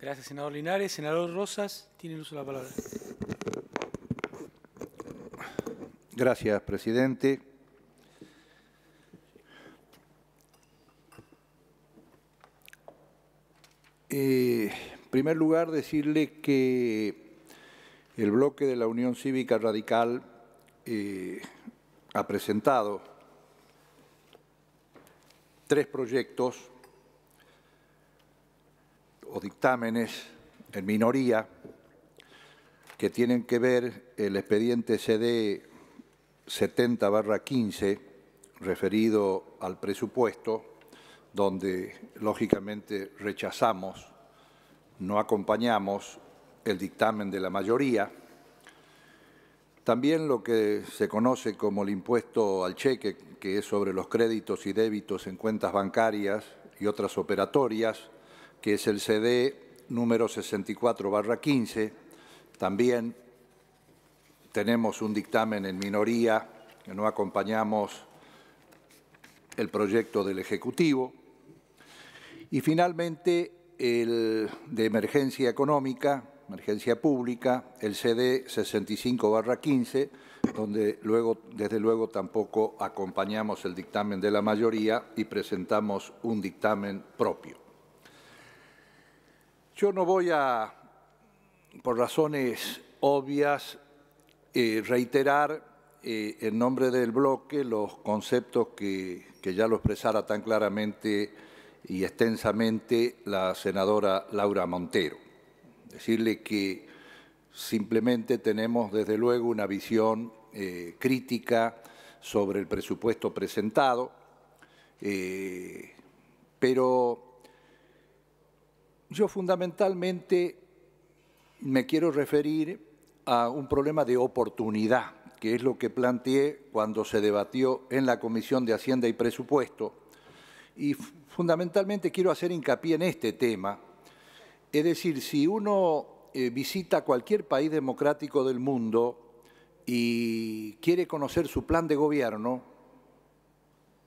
Gracias, senador Linares. Senador Rosas, tiene el uso de la palabra. Gracias, presidente. Eh, en primer lugar, decirle que el bloque de la Unión Cívica Radical eh, ha presentado tres proyectos o dictámenes en minoría que tienen que ver el expediente CD 70-15 referido al presupuesto, donde lógicamente rechazamos, no acompañamos el dictamen de la mayoría. También lo que se conoce como el impuesto al cheque, que es sobre los créditos y débitos en cuentas bancarias y otras operatorias, que es el CD número 64-15. También tenemos un dictamen en minoría, que no acompañamos el proyecto del Ejecutivo. Y finalmente, el de emergencia económica, emergencia pública, el CD 65-15, donde luego, desde luego tampoco acompañamos el dictamen de la mayoría y presentamos un dictamen propio. Yo no voy a, por razones obvias, eh, reiterar eh, en nombre del bloque los conceptos que, ya lo expresara tan claramente y extensamente la senadora Laura Montero. Decirle que simplemente tenemos desde luego una visión eh, crítica sobre el presupuesto presentado, pero yo fundamentalmente me quiero referir a un problema de oportunidad, que es lo que planteé cuando se debatió en la Comisión de Hacienda y Presupuesto. Y fundamentalmente quiero hacer hincapié en este tema. Es decir, si uno eh, visita cualquier país democrático del mundo y quiere conocer su plan de gobierno,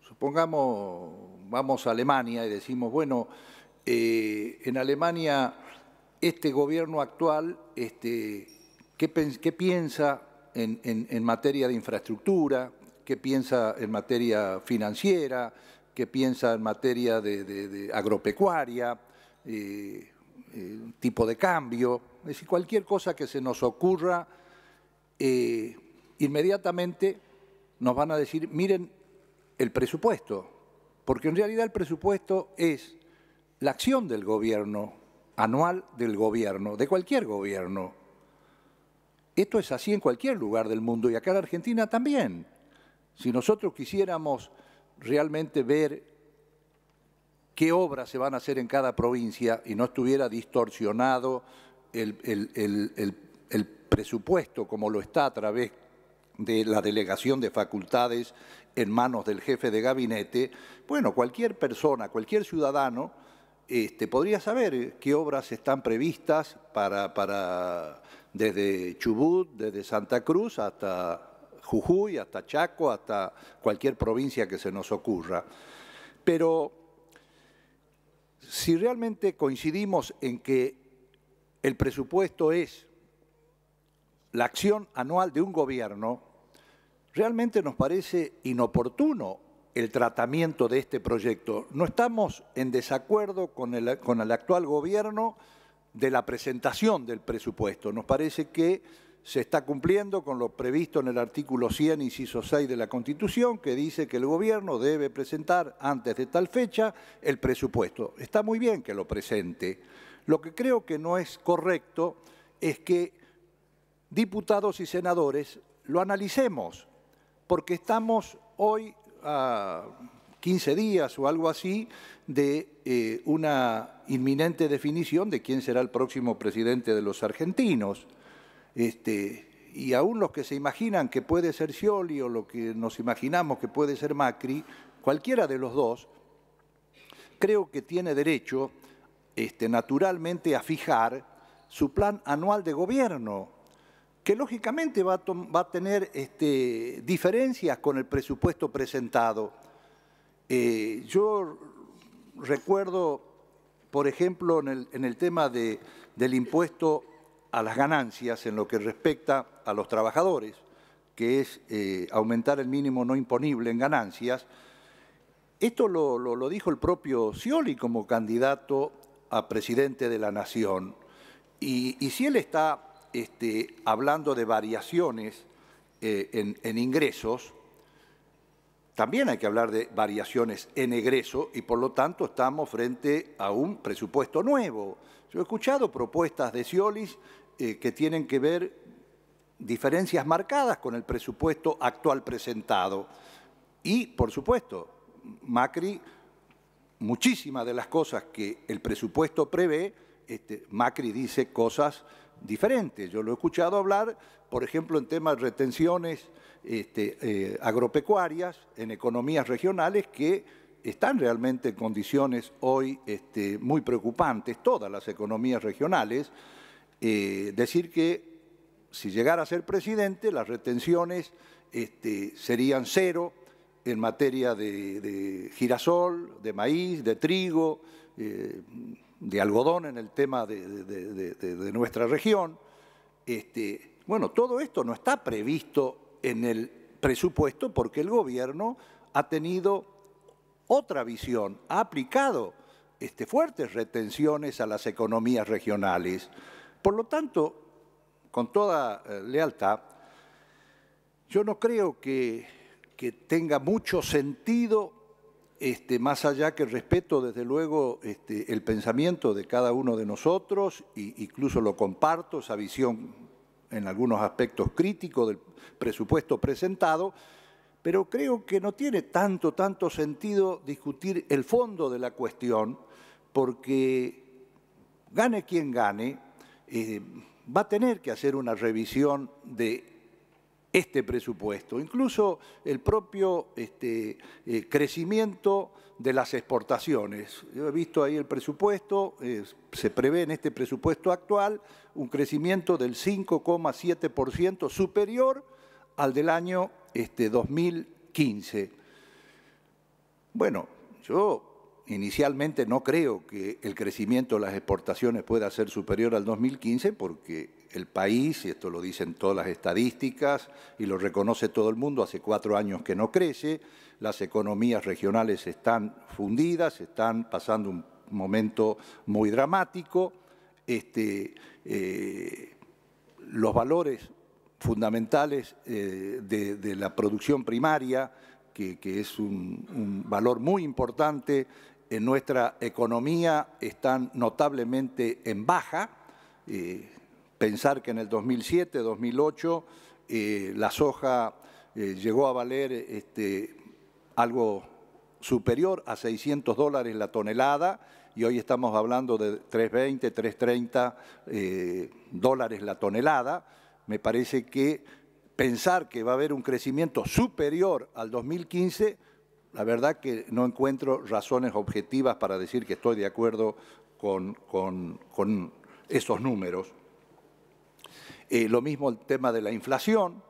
supongamos, vamos a Alemania y decimos, bueno, eh, en Alemania, este gobierno actual, este, ¿qué, piensa en, materia de infraestructura? ¿Qué piensa en materia financiera? ¿Qué piensa en materia de, agropecuaria? Eh, eh, tipo de cambio, es decir, cualquier cosa que se nos ocurra, inmediatamente nos van a decir, miren el presupuesto, porque en realidad el presupuesto es la acción del gobierno, anual del gobierno, de cualquier gobierno. Esto es así en cualquier lugar del mundo y acá en Argentina también. Si nosotros quisiéramos realmente ver qué obras se van a hacer en cada provincia y no estuviera distorsionado el, el presupuesto como lo está a través de la delegación de facultades en manos del jefe de gabinete, bueno, cualquier persona, cualquier ciudadano, este, podría saber qué obras están previstas para, desde Chubut, desde Santa Cruz hasta Jujuy, hasta Chaco, hasta cualquier provincia que se nos ocurra. Pero si realmente coincidimos en que el presupuesto es la acción anual de un gobierno, realmente nos parece inoportuno el tratamiento de este proyecto. No estamos en desacuerdo con el, actual gobierno de la presentación del presupuesto. Nos parece que se está cumpliendo con lo previsto en el artículo 100, inciso 6 de la Constitución, que dice que el gobierno debe presentar antes de tal fecha el presupuesto. Está muy bien que lo presente. Lo que creo que no es correcto es que diputados y senadores lo analicemos, porque estamos hoy a 15 días o algo así de eh, una inminente definición de quién será el próximo presidente de los argentinos. Este, y aún los que se imaginan que puede ser Scioli o lo que nos imaginamos que puede ser Macri, cualquiera de los dos, creo que tiene derecho este, naturalmente a fijar su plan anual de gobierno que lógicamente va a, tener este, diferencias con el presupuesto presentado. Eh, yo recuerdo, por ejemplo, en el, tema del impuesto a las ganancias en lo que respecta a los trabajadores, que es eh, aumentar el mínimo no imponible en ganancias, esto lo, dijo el propio Scioli como candidato a presidente de la Nación. y si él está este, hablando de variaciones eh, en, ingresos, también hay que hablar de variaciones en egreso y por lo tanto estamos frente a un presupuesto nuevo. Yo he escuchado propuestas de Ciolis eh, que tienen que ver diferencias marcadas con el presupuesto actual presentado. Y, por supuesto, Macri, muchísimas de las cosas que el presupuesto prevé, este, Macri dice cosas diferentes. Yo lo he escuchado hablar, por ejemplo, en temas de retenciones este, eh, agropecuarias, en economías regionales que están realmente en condiciones hoy este, muy preocupantes, todas las economías regionales. Eh, decir que si llegara a ser presidente, las retenciones este, serían cero en materia de, girasol, de maíz, de trigo. Eh, de algodón en el tema de, nuestra región. Este, bueno, todo esto no está previsto en el presupuesto porque el gobierno ha tenido otra visión, ha aplicado este, fuertes retenciones a las economías regionales. Por lo tanto, con toda eh, lealtad, yo no creo que, que tenga mucho sentido este, más allá que respeto, desde luego, este, el pensamiento de cada uno de nosotros, incluso lo comparto, esa visión en algunos aspectos críticos del presupuesto presentado, pero creo que no tiene tanto, tanto sentido discutir el fondo de la cuestión, porque gane quien gane, eh, va a tener que hacer una revisión de este presupuesto, incluso el propio este, eh, crecimiento de las exportaciones. Yo he visto ahí el presupuesto, eh, se prevé en este presupuesto actual un crecimiento del 5,7% superior al del año 2015. Este, bueno, yo inicialmente no creo que el crecimiento de las exportaciones pueda ser superior al 2015 porque el país, y esto lo dicen todas las estadísticas y lo reconoce todo el mundo, hace cuatro años que no crece, las economías regionales están fundidas, están pasando un momento muy dramático, este, eh, los valores fundamentales eh, de, la producción primaria, que, es un, valor muy importante en nuestra economía, están notablemente en baja. Eh, Pensar que en el 2007, 2008, eh, la soja eh, llegó a valer este, algo superior a 600 dólares la tonelada y hoy estamos hablando de 320, 330 eh, dólares la tonelada. Me parece que pensar que va a haber un crecimiento superior al 2015, la verdad que no encuentro razones objetivas para decir que estoy de acuerdo con esos números. Eh, lo mismo el tema de la inflación.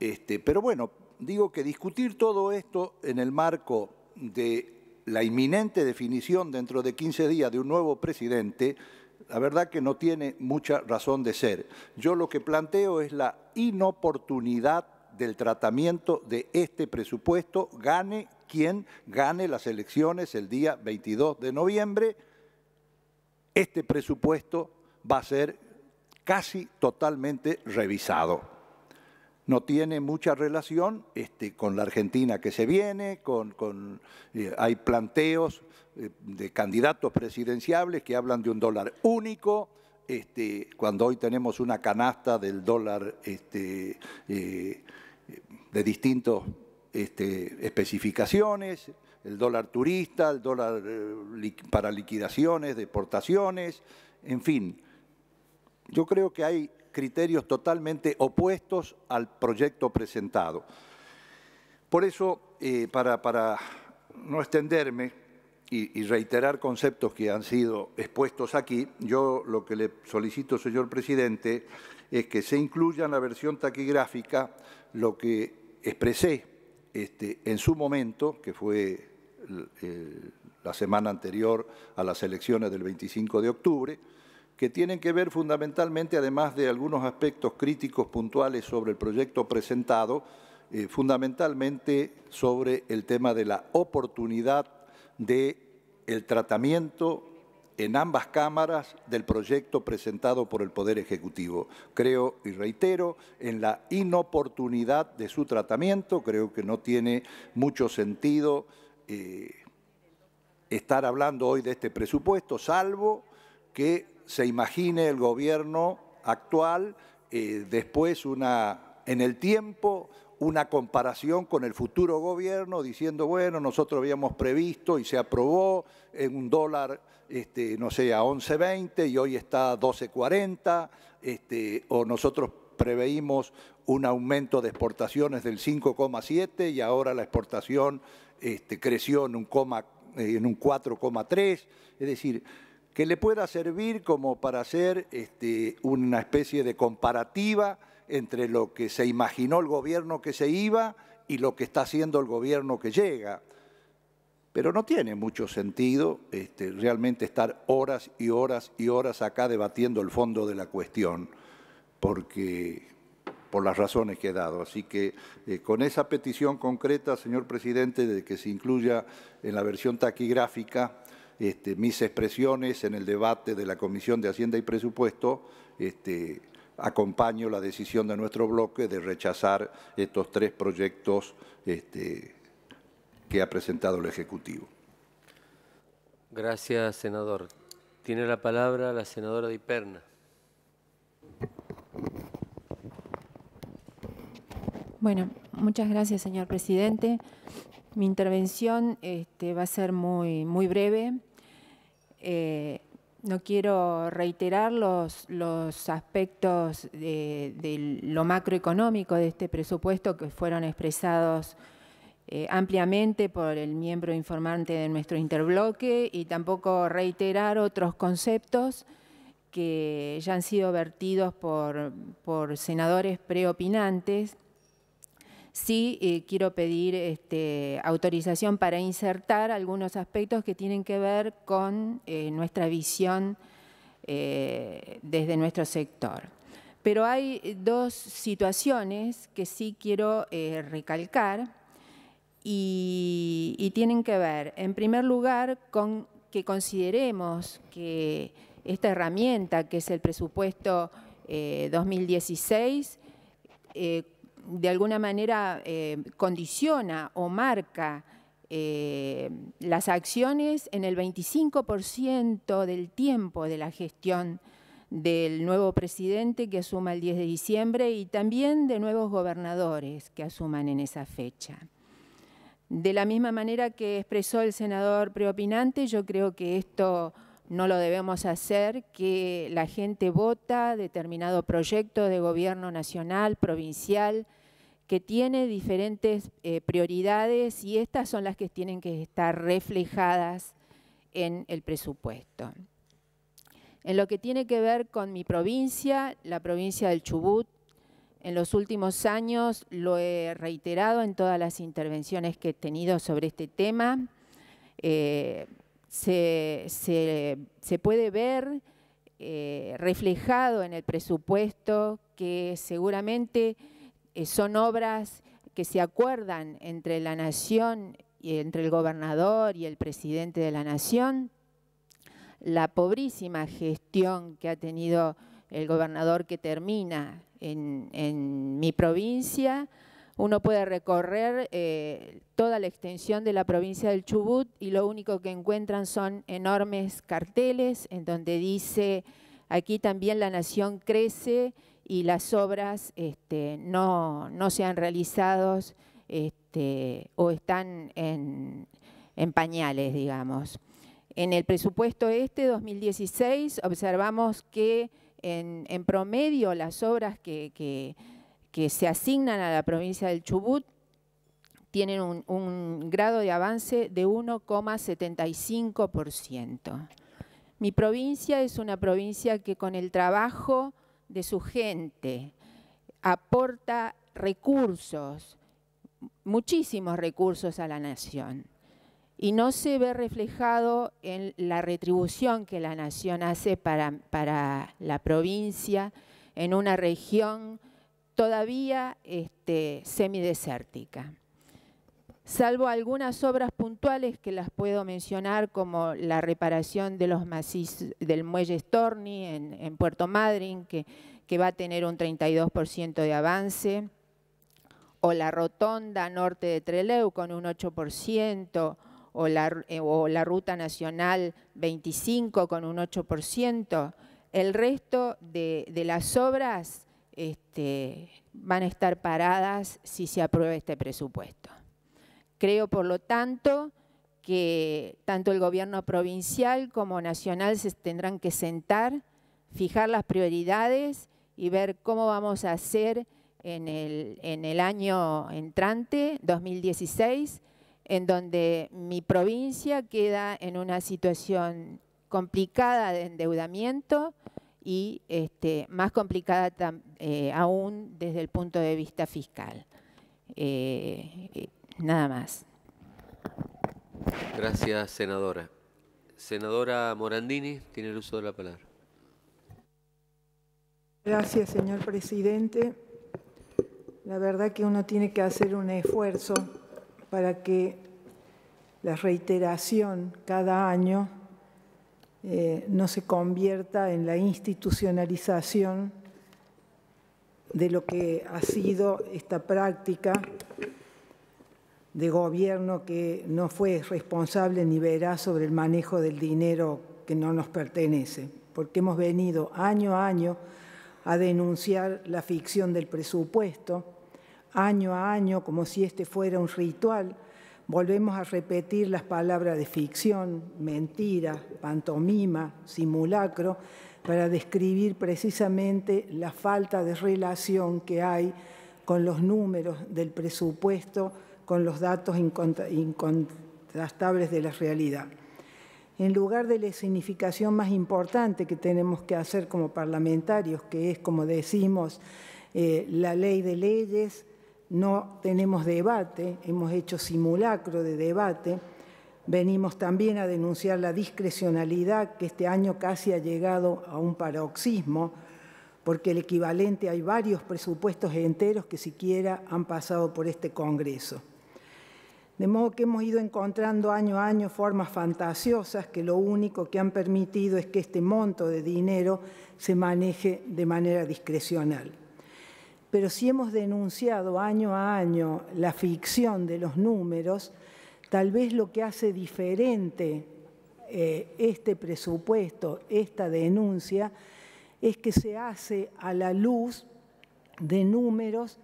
Este, pero bueno, digo que discutir todo esto en el marco de la inminente definición dentro de 15 días de un nuevo presidente, la verdad que no tiene mucha razón de ser. Yo lo que planteo es la inoportunidad del tratamiento de este presupuesto, gane quien gane las elecciones el día 22 de noviembre, este presupuesto va a ser casi totalmente revisado. No tiene mucha relación este, con la Argentina que se viene, con, eh, hay planteos eh, de candidatos presidenciables que hablan de un dólar único, este, cuando hoy tenemos una canasta del dólar este, eh, de distintas este, especificaciones, el dólar turista, el dólar para liquidaciones, deportaciones, en fin, yo creo que hay criterios totalmente opuestos al proyecto presentado. Por eso, eh, para, no extenderme y, reiterar conceptos que han sido expuestos aquí, yo lo que le solicito, señor presidente, es que se incluya en la versión taquigráfica lo que expresé este, en su momento, que fue la semana anterior a las elecciones del 25 de octubre, que tienen que ver fundamentalmente, además de algunos aspectos críticos puntuales sobre el proyecto presentado, eh, fundamentalmente sobre el tema de la oportunidad del tratamiento en ambas cámaras del proyecto presentado por el Poder Ejecutivo. Creo y reitero en la inoportunidad de su tratamiento, creo que no tiene mucho sentido eh, estar hablando hoy de este presupuesto, salvo que se imagine el gobierno actual eh, después una, en el tiempo una comparación con el futuro gobierno diciendo, bueno, nosotros habíamos previsto y se aprobó en un dólar, este, no sé, a 11.20 y hoy está a 12.40, este, o nosotros preveímos un aumento de exportaciones del 5,7 y ahora la exportación este, creció en un, coma, en un 4,3. Es decir, que le pueda servir como para hacer este, una especie de comparativa entre lo que se imaginó el gobierno que se iba y lo que está haciendo el gobierno que llega. Pero no tiene mucho sentido este, realmente estar horas y horas y horas acá debatiendo el fondo de la cuestión, porque por las razones que he dado. Así que eh, con esa petición concreta, señor presidente, de que se incluya en la versión taquigráfica este, mis expresiones en el debate de la Comisión de Hacienda y Presupuesto, este, acompaño la decisión de nuestro bloque de rechazar estos tres proyectos este, que ha presentado el Ejecutivo. Gracias, senador. Tiene la palabra la senadora Diperna. Perna. Bueno, muchas gracias, señor presidente. Mi intervención este, va a ser muy, muy breve. Eh, no quiero reiterar los, los aspectos de, lo macroeconómico de este presupuesto que fueron expresados eh, ampliamente por el miembro informante de nuestro interbloque y tampoco reiterar otros conceptos que ya han sido vertidos por, por senadores preopinantes sí eh, quiero pedir este, autorización para insertar algunos aspectos que tienen que ver con eh, nuestra visión eh, desde nuestro sector. Pero hay dos situaciones que sí quiero recalcar y, tienen que ver, en primer lugar, con que consideremos que esta herramienta, que es el presupuesto 2016, de alguna manera eh, condiciona o marca eh, las acciones en el 25% del tiempo de la gestión del nuevo presidente que asuma el 10 de diciembre y también de nuevos gobernadores que asuman en esa fecha. De la misma manera que expresó el senador preopinante, yo creo que esto no lo debemos hacer, que la gente vota determinado proyecto de gobierno nacional, provincial, que tiene diferentes eh, prioridades y estas son las que tienen que estar reflejadas en el presupuesto. En lo que tiene que ver con mi provincia, la provincia del Chubut, en los últimos años lo he reiterado en todas las intervenciones que he tenido sobre este tema. Eh, se, puede ver eh, reflejado en el presupuesto que seguramente eh, son obras que se acuerdan entre la nación, y entre el gobernador y el presidente de la nación, la pobrísima gestión que ha tenido el gobernador que termina en mi provincia, uno puede recorrer eh, toda la extensión de la provincia del Chubut y lo único que encuentran son enormes carteles en donde dice, aquí también la nación crece y las obras este, no, no, se han realizado este, o están en, pañales, digamos. En el presupuesto este 2016 observamos que en, promedio las obras que, que que se asignan a la provincia del Chubut tienen un, grado de avance de 1,75%. Mi provincia es una provincia que con el trabajo de su gente aporta recursos, muchísimos recursos a la nación y no se ve reflejado en la retribución que la nación hace para, para la provincia, en una región todavía este, semidesértica. Salvo algunas obras puntuales que las puedo mencionar, como la reparación del muelle Storni en, Puerto Madryn, que, va a tener un 32% de avance, o la rotonda norte de Treleu con un 8%, o la, eh, o la, Ruta Nacional 25 con un 8%. El resto de las obras este, van a estar paradas si se aprueba este presupuesto. Creo, por lo tanto, que tanto el gobierno provincial como nacional se tendrán que sentar, fijar las prioridades y ver cómo vamos a hacer en el año entrante, 2016, en donde mi provincia queda en una situación complicada de endeudamiento, y este, más complicada eh, aún desde el punto de vista fiscal. Eh, eh, nada más. Gracias, senadora. Senadora Morandini, tiene el uso de la palabra. Gracias, señor presidente. La verdad que uno tiene que hacer un esfuerzo para que la reiteración cada año eh, no se convierta en la institucionalización de lo que ha sido esta práctica de gobierno que no fue responsable ni verá sobre el manejo del dinero que no nos pertenece, porque hemos venido año a año a denunciar la ficción del presupuesto, año a año como si este fuera un ritual volvemos a repetir las palabras de ficción, mentira, pantomima, simulacro, para describir precisamente la falta de relación que hay con los números del presupuesto, con los datos incontrastables de la realidad. En lugar de la significación más importante que tenemos que hacer como parlamentarios, que es, como decimos, eh, la ley de leyes, no tenemos debate, hemos hecho simulacro de debate. Venimos también a denunciar la discrecionalidad que este año casi ha llegado a un paroxismo, porque el equivalente hay varios presupuestos enteros que siquiera han pasado por este Congreso. De modo que hemos ido encontrando año a año formas fantasiosas que lo único que han permitido es que este monto de dinero se maneje de manera discrecional pero si hemos denunciado año a año la ficción de los números, tal vez lo que hace diferente eh, este presupuesto, esta denuncia, es que se hace a la luz de números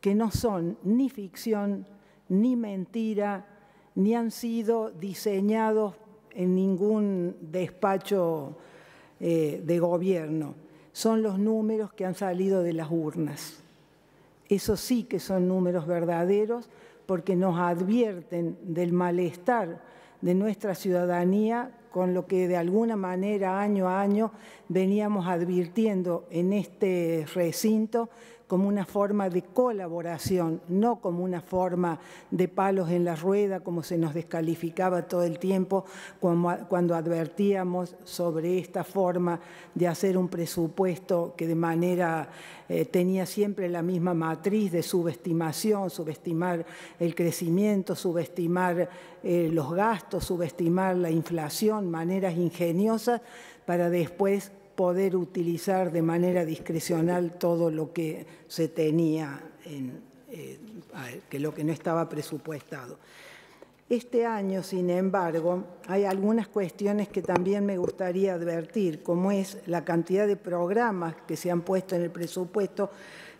que no son ni ficción, ni mentira, ni han sido diseñados en ningún despacho eh, de gobierno. Son los números que han salido de las urnas. Eso sí que son números verdaderos porque nos advierten del malestar de nuestra ciudadanía con lo que de alguna manera año a año veníamos advirtiendo en este recinto como una forma de colaboración, no como una forma de palos en la rueda, como se nos descalificaba todo el tiempo cuando advertíamos sobre esta forma de hacer un presupuesto que de manera eh, tenía siempre la misma matriz de subestimación, subestimar el crecimiento, subestimar eh, los gastos, subestimar la inflación, maneras ingeniosas para después poder utilizar de manera discrecional todo lo que se tenía, en, eh, que lo que no estaba presupuestado. Este año, sin embargo, hay algunas cuestiones que también me gustaría advertir, como es la cantidad de programas que se han puesto en el presupuesto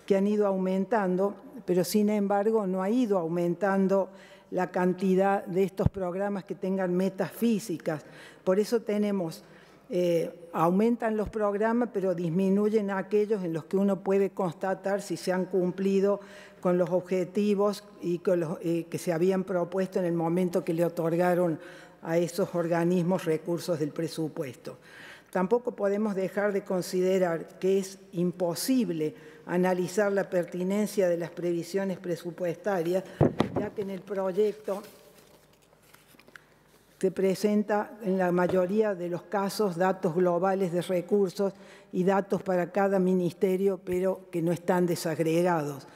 que han ido aumentando, pero sin embargo no ha ido aumentando la cantidad de estos programas que tengan metas físicas. Por eso tenemos eh, aumentan los programas, pero disminuyen aquellos en los que uno puede constatar si se han cumplido con los objetivos y con los, eh, que se habían propuesto en el momento que le otorgaron a esos organismos recursos del presupuesto. Tampoco podemos dejar de considerar que es imposible analizar la pertinencia de las previsiones presupuestarias, ya que en el proyecto se presenta en la mayoría de los casos datos globales de recursos y datos para cada ministerio, pero que no están desagregados.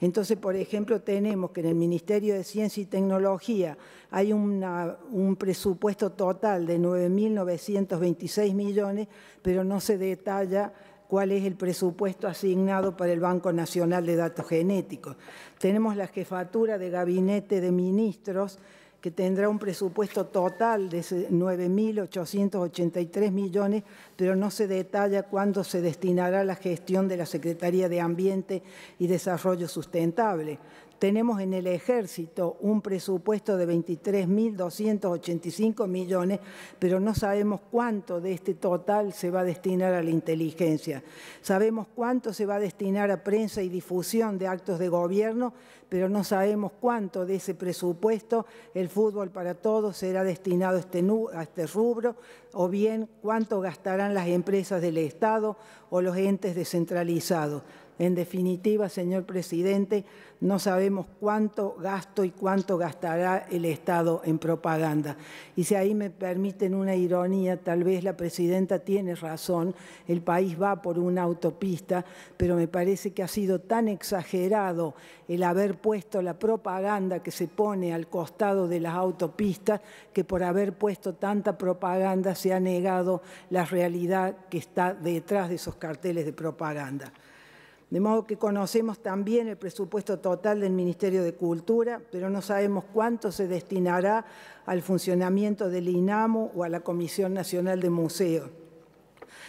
Entonces, por ejemplo, tenemos que en el Ministerio de Ciencia y Tecnología hay un presupuesto total de 9.926 millones, pero no se detalla cuál es el presupuesto asignado para el Banco Nacional de Datos Genéticos. Tenemos la jefatura de gabinete de ministros, que tendrá un presupuesto total de 9.883 millones, pero no se detalla cuándo se destinará a la gestión de la Secretaría de Ambiente y Desarrollo Sustentable tenemos en el ejército un presupuesto de 23.285 millones, pero no sabemos cuánto de este total se va a destinar a la inteligencia. Sabemos cuánto se va a destinar a prensa y difusión de actos de gobierno, pero no sabemos cuánto de ese presupuesto el fútbol para todos será destinado a este, este rubro, o bien cuánto gastarán las empresas del Estado o los entes descentralizados. En definitiva, señor presidente, no sabemos cuánto gasto y cuánto gastará el Estado en propaganda. Y si ahí me permiten una ironía, tal vez la presidenta tiene razón, el país va por una autopista, pero me parece que ha sido tan exagerado el haber puesto la propaganda que se pone al costado de las autopistas que por haber puesto tanta propaganda se ha negado la realidad que está detrás de esos carteles de propaganda. De modo que conocemos también el presupuesto total del Ministerio de Cultura, pero no sabemos cuánto se destinará al funcionamiento del INAMO o a la Comisión Nacional de Museos.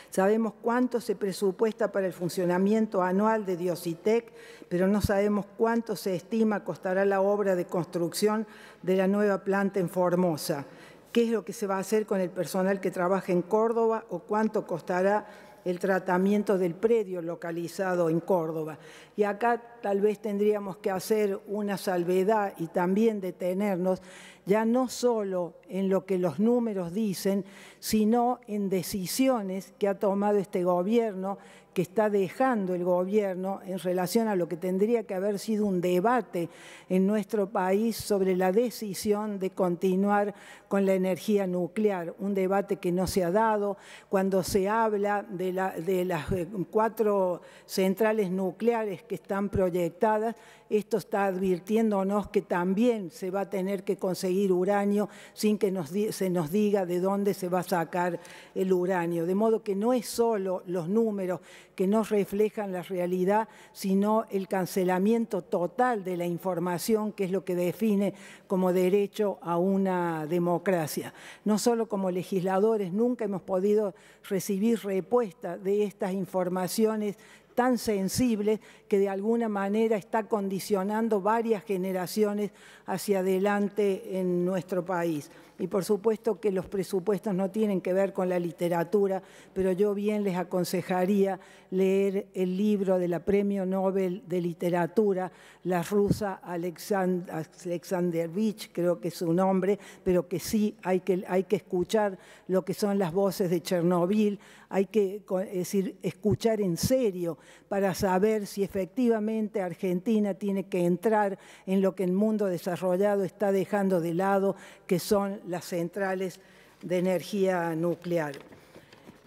Sabemos cuánto se presupuesta para el funcionamiento anual de Diositec, pero no sabemos cuánto se estima costará la obra de construcción de la nueva planta en Formosa. ¿Qué es lo que se va a hacer con el personal que trabaja en Córdoba o cuánto costará el tratamiento del predio localizado en Córdoba. Y acá tal vez tendríamos que hacer una salvedad y también detenernos ya no solo en lo que los números dicen, sino en decisiones que ha tomado este gobierno que está dejando el gobierno en relación a lo que tendría que haber sido un debate en nuestro país sobre la decisión de continuar con la energía nuclear, un debate que no se ha dado cuando se habla de, las eh, cuatro centrales nucleares que están proyectadas esto está advirtiéndonos que también se va a tener que conseguir uranio sin que se nos diga de dónde se va a sacar el uranio. De modo que no es solo los números que nos reflejan la realidad, sino el cancelamiento total de la información, que es lo que define como derecho a una democracia. No solo como legisladores, nunca hemos podido recibir respuesta de estas informaciones tan sensible que de alguna manera está condicionando varias generaciones hacia adelante en nuestro país y por supuesto que los presupuestos no tienen que ver con la literatura, pero yo bien les aconsejaría leer el libro de la Premio Nobel de Literatura, la rusa Alexand Alexandrovich, creo que es su nombre, pero que sí hay que, hay que escuchar lo que son las voces de Chernobyl, hay que decir, escuchar en serio para saber si efectivamente Argentina tiene que entrar en lo que el mundo desarrollado está dejando de lado, que son las centrales de energía nuclear.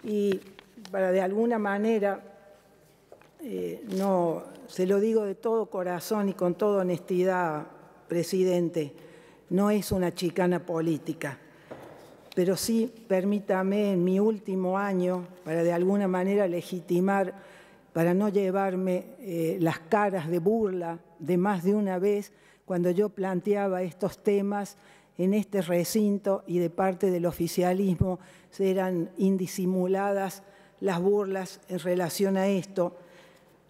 Y para de alguna manera, eh, no, se lo digo de todo corazón y con toda honestidad, presidente, no es una chicana política, pero sí permítame en mi último año, para de alguna manera legitimar, para no llevarme eh, las caras de burla de más de una vez cuando yo planteaba estos temas en este recinto y de parte del oficialismo eran indisimuladas las burlas en relación a esto.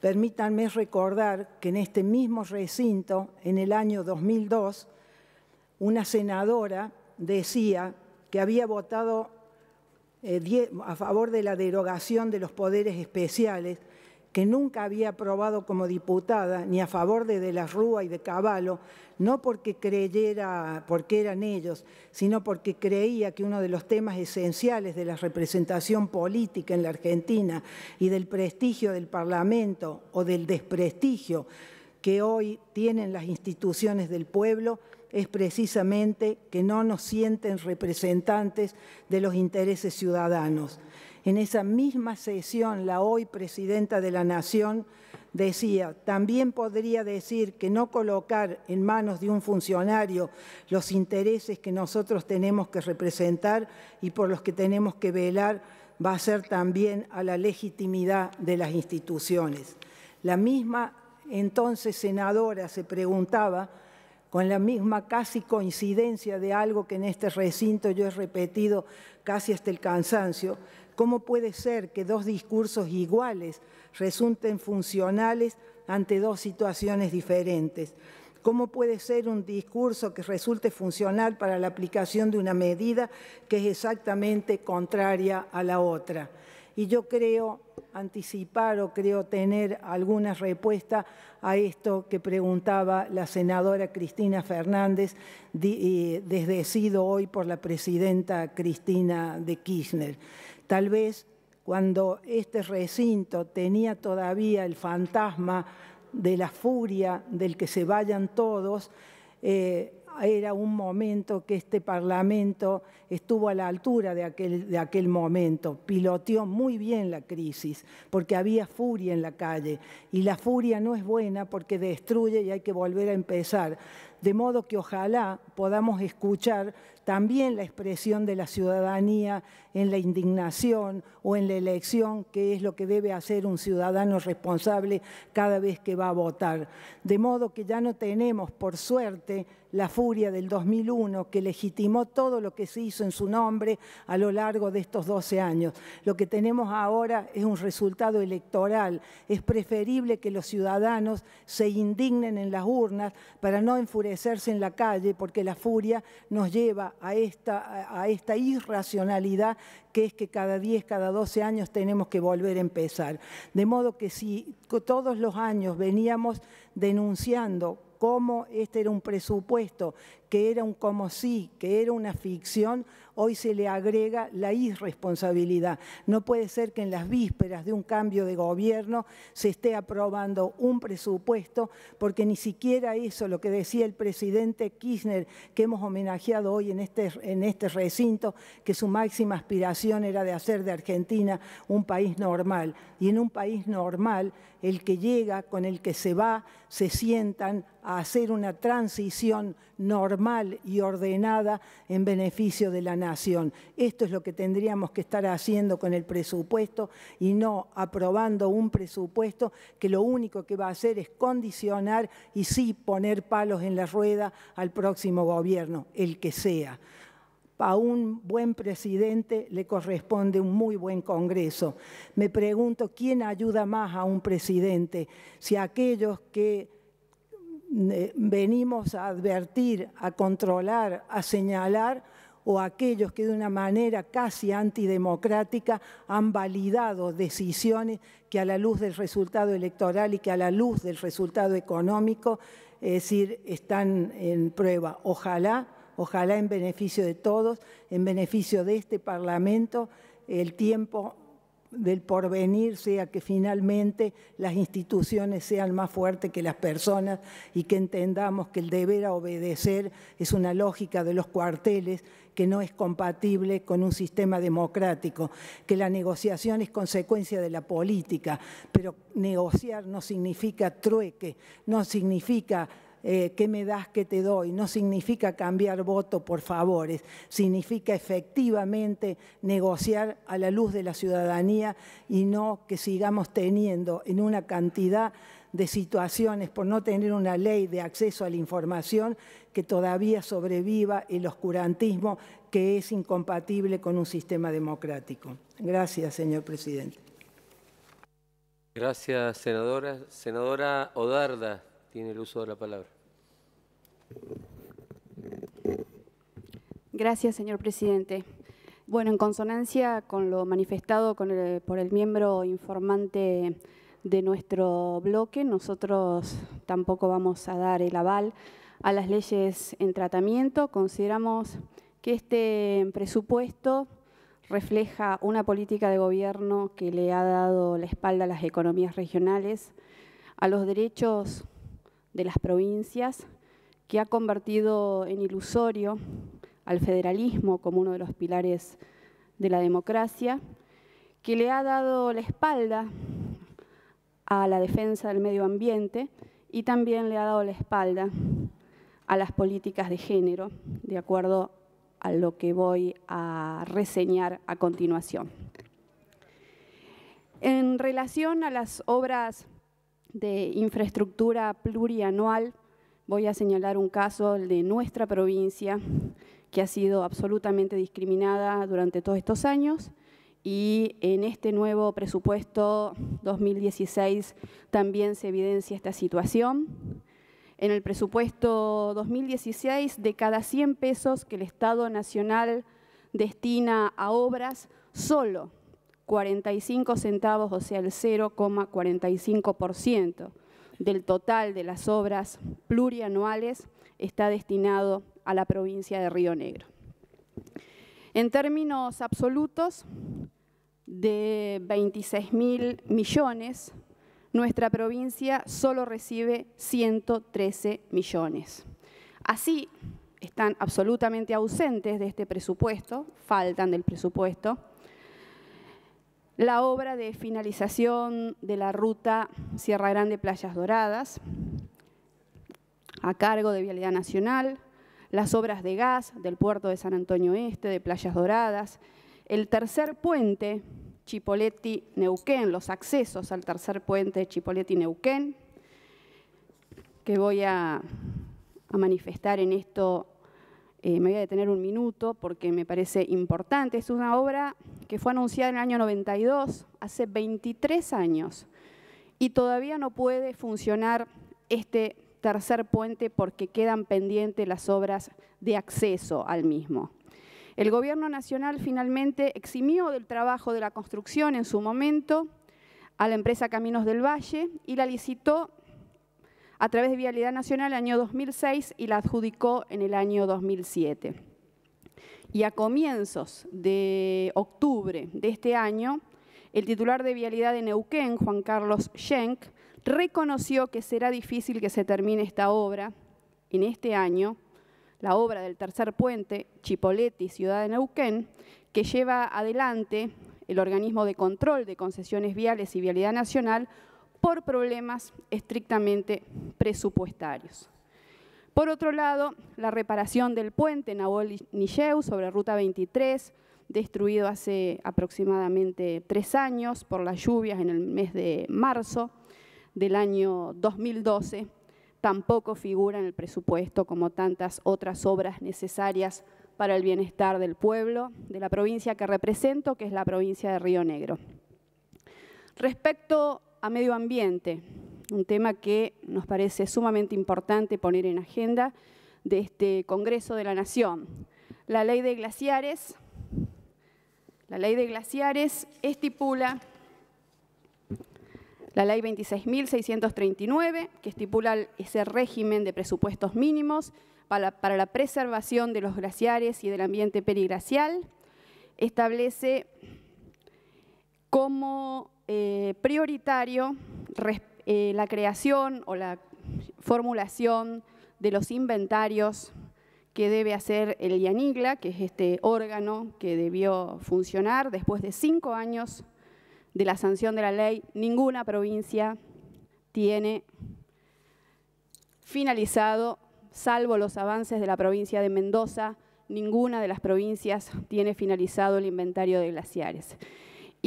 Permítanme recordar que en este mismo recinto, en el año 2002, una senadora decía que había votado eh, a favor de la derogación de los poderes especiales que nunca había aprobado como diputada, ni a favor de De la Rúa y de Caballo, no porque creyera, porque eran ellos, sino porque creía que uno de los temas esenciales de la representación política en la Argentina y del prestigio del Parlamento o del desprestigio que hoy tienen las instituciones del pueblo es precisamente que no nos sienten representantes de los intereses ciudadanos. En esa misma sesión, la hoy presidenta de la Nación decía, también podría decir que no colocar en manos de un funcionario los intereses que nosotros tenemos que representar y por los que tenemos que velar va a ser también a la legitimidad de las instituciones. La misma entonces senadora se preguntaba, con la misma casi coincidencia de algo que en este recinto yo he repetido casi hasta el cansancio, ¿Cómo puede ser que dos discursos iguales resulten funcionales ante dos situaciones diferentes? ¿Cómo puede ser un discurso que resulte funcional para la aplicación de una medida que es exactamente contraria a la otra? Y yo creo anticipar o creo tener alguna respuesta a esto que preguntaba la senadora Cristina Fernández, eh, desdecido hoy por la presidenta Cristina de Kirchner. Tal vez cuando este recinto tenía todavía el fantasma de la furia del que se vayan todos, eh, era un momento que este Parlamento estuvo a la altura de aquel, de aquel momento, piloteó muy bien la crisis, porque había furia en la calle, y la furia no es buena porque destruye y hay que volver a empezar de modo que ojalá podamos escuchar también la expresión de la ciudadanía en la indignación o en la elección, que es lo que debe hacer un ciudadano responsable cada vez que va a votar. De modo que ya no tenemos, por suerte, la furia del 2001 que legitimó todo lo que se hizo en su nombre a lo largo de estos 12 años. Lo que tenemos ahora es un resultado electoral. Es preferible que los ciudadanos se indignen en las urnas para no enfurecer en la calle porque la furia nos lleva a esta, a esta irracionalidad que es que cada 10, cada 12 años tenemos que volver a empezar. De modo que si todos los años veníamos denunciando cómo este era un presupuesto que era un como sí, que era una ficción, hoy se le agrega la irresponsabilidad. No puede ser que en las vísperas de un cambio de gobierno se esté aprobando un presupuesto, porque ni siquiera eso, lo que decía el presidente Kirchner, que hemos homenajeado hoy en este, en este recinto, que su máxima aspiración era de hacer de Argentina un país normal. Y en un país normal, el que llega con el que se va, se sientan a hacer una transición normal y ordenada en beneficio de la nación. Esto es lo que tendríamos que estar haciendo con el presupuesto y no aprobando un presupuesto que lo único que va a hacer es condicionar y sí poner palos en la rueda al próximo gobierno, el que sea a un buen presidente le corresponde un muy buen Congreso. Me pregunto quién ayuda más a un presidente, si aquellos que eh, venimos a advertir, a controlar, a señalar o aquellos que de una manera casi antidemocrática han validado decisiones que a la luz del resultado electoral y que a la luz del resultado económico, es decir, están en prueba. Ojalá, ojalá en beneficio de todos, en beneficio de este Parlamento, el tiempo del porvenir sea que finalmente las instituciones sean más fuertes que las personas y que entendamos que el deber a obedecer es una lógica de los cuarteles que no es compatible con un sistema democrático, que la negociación es consecuencia de la política, pero negociar no significa trueque, no significa eh, qué me das, qué te doy. No significa cambiar voto por favores, significa efectivamente negociar a la luz de la ciudadanía y no que sigamos teniendo en una cantidad de situaciones por no tener una ley de acceso a la información que todavía sobreviva el oscurantismo que es incompatible con un sistema democrático. Gracias, señor presidente. Gracias, senadora. Senadora Odarda tiene el uso de la palabra. Gracias, señor presidente. Bueno, en consonancia con lo manifestado por el miembro informante de nuestro bloque, nosotros tampoco vamos a dar el aval a las leyes en tratamiento. Consideramos que este presupuesto refleja una política de gobierno que le ha dado la espalda a las economías regionales, a los derechos de las provincias que ha convertido en ilusorio al federalismo como uno de los pilares de la democracia, que le ha dado la espalda a la defensa del medio ambiente y también le ha dado la espalda a las políticas de género, de acuerdo a lo que voy a reseñar a continuación. En relación a las obras de infraestructura plurianual. Voy a señalar un caso, de nuestra provincia, que ha sido absolutamente discriminada durante todos estos años y en este nuevo presupuesto 2016 también se evidencia esta situación. En el presupuesto 2016, de cada 100 pesos que el Estado Nacional destina a obras, solo 45 centavos, o sea, el 0,45% del total de las obras plurianuales está destinado a la provincia de Río Negro. En términos absolutos, de 26 mil millones, nuestra provincia solo recibe 113 millones. Así, están absolutamente ausentes de este presupuesto, faltan del presupuesto, la obra de finalización de la ruta Sierra Grande Playas Doradas, a cargo de Vialidad Nacional, las obras de gas del puerto de San Antonio Este, de Playas Doradas, el tercer puente Chipoletti-Neuquén, los accesos al tercer puente Chipoletti-Neuquén, que voy a, a manifestar en esto eh, me voy a detener un minuto porque me parece importante. Es una obra que fue anunciada en el año 92, hace 23 años, y todavía no puede funcionar este tercer puente porque quedan pendientes las obras de acceso al mismo. El Gobierno Nacional finalmente eximió del trabajo de la construcción en su momento a la empresa Caminos del Valle y la licitó a través de Vialidad Nacional el año 2006 y la adjudicó en el año 2007. Y a comienzos de octubre de este año, el titular de Vialidad de Neuquén, Juan Carlos Schenk, reconoció que será difícil que se termine esta obra en este año, la obra del tercer puente Chipoletti, ciudad de Neuquén, que lleva adelante el organismo de control de concesiones viales y vialidad nacional por problemas estrictamente presupuestarios. Por otro lado, la reparación del puente Nabol-Nilleu sobre Ruta 23, destruido hace aproximadamente tres años por las lluvias en el mes de marzo del año 2012, tampoco figura en el presupuesto como tantas otras obras necesarias para el bienestar del pueblo, de la provincia que represento, que es la provincia de Río Negro. Respecto a medio ambiente, un tema que nos parece sumamente importante poner en agenda de este Congreso de la Nación. La ley de glaciares, la ley de glaciares estipula la ley 26.639, que estipula ese régimen de presupuestos mínimos para, la preservación de los glaciares y del ambiente periglacial, establece como eh, prioritario eh, la creación o la formulación de los inventarios que debe hacer el IANIGLA, que es este órgano que debió funcionar después de cinco años de la sanción de la ley. Ninguna provincia tiene finalizado, salvo los avances de la provincia de Mendoza, ninguna de las provincias tiene finalizado el inventario de glaciares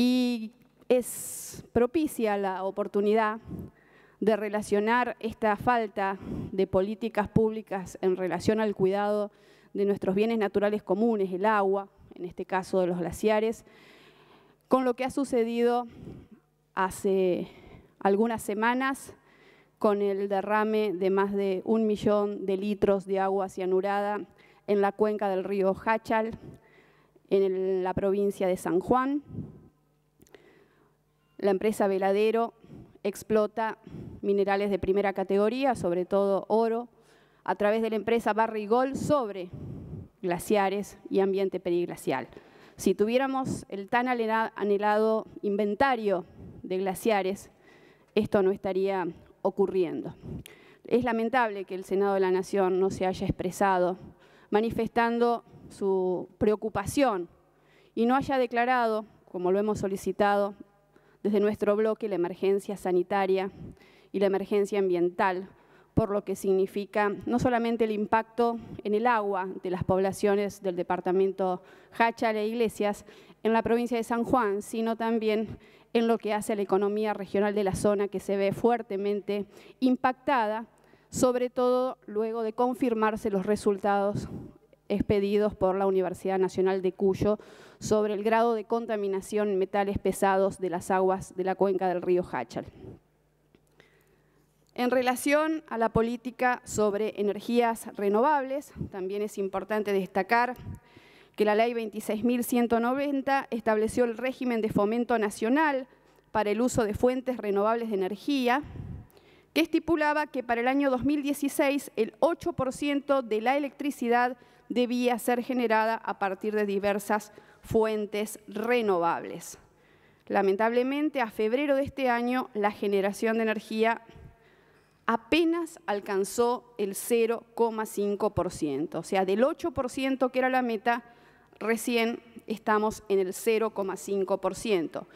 y es propicia la oportunidad de relacionar esta falta de políticas públicas en relación al cuidado de nuestros bienes naturales comunes, el agua, en este caso de los glaciares, con lo que ha sucedido hace algunas semanas con el derrame de más de un millón de litros de agua cianurada en la cuenca del río Hachal, en la provincia de San Juan, la empresa Veladero explota minerales de primera categoría, sobre todo oro, a través de la empresa Barrigol sobre glaciares y ambiente periglacial. Si tuviéramos el tan anhelado inventario de glaciares, esto no estaría ocurriendo. Es lamentable que el Senado de la Nación no se haya expresado manifestando su preocupación y no haya declarado, como lo hemos solicitado, desde nuestro bloque la emergencia sanitaria y la emergencia ambiental, por lo que significa no solamente el impacto en el agua de las poblaciones del departamento Hachal e Iglesias en la provincia de San Juan, sino también en lo que hace a la economía regional de la zona que se ve fuertemente impactada, sobre todo luego de confirmarse los resultados expedidos por la Universidad Nacional de Cuyo sobre el grado de contaminación en metales pesados de las aguas de la cuenca del río Hachal. En relación a la política sobre energías renovables, también es importante destacar que la Ley 26.190 estableció el régimen de fomento nacional para el uso de fuentes renovables de energía, que estipulaba que para el año 2016 el 8% de la electricidad debía ser generada a partir de diversas fuentes renovables. Lamentablemente, a febrero de este año, la generación de energía apenas alcanzó el 0,5%. O sea, del 8% que era la meta, recién estamos en el 0,5%.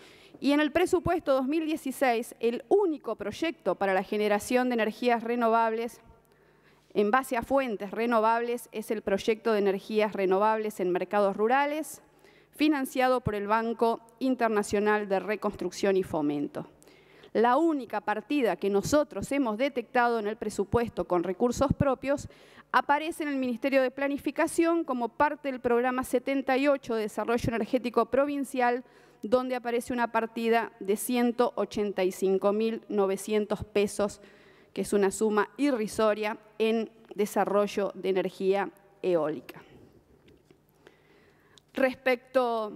Y en el presupuesto 2016, el único proyecto para la generación de energías renovables en base a fuentes renovables es el proyecto de energías renovables en mercados rurales, financiado por el Banco Internacional de Reconstrucción y Fomento. La única partida que nosotros hemos detectado en el presupuesto con recursos propios aparece en el Ministerio de Planificación como parte del programa 78 de Desarrollo Energético Provincial, donde aparece una partida de 185.900 pesos, que es una suma irrisoria en desarrollo de energía eólica. Respecto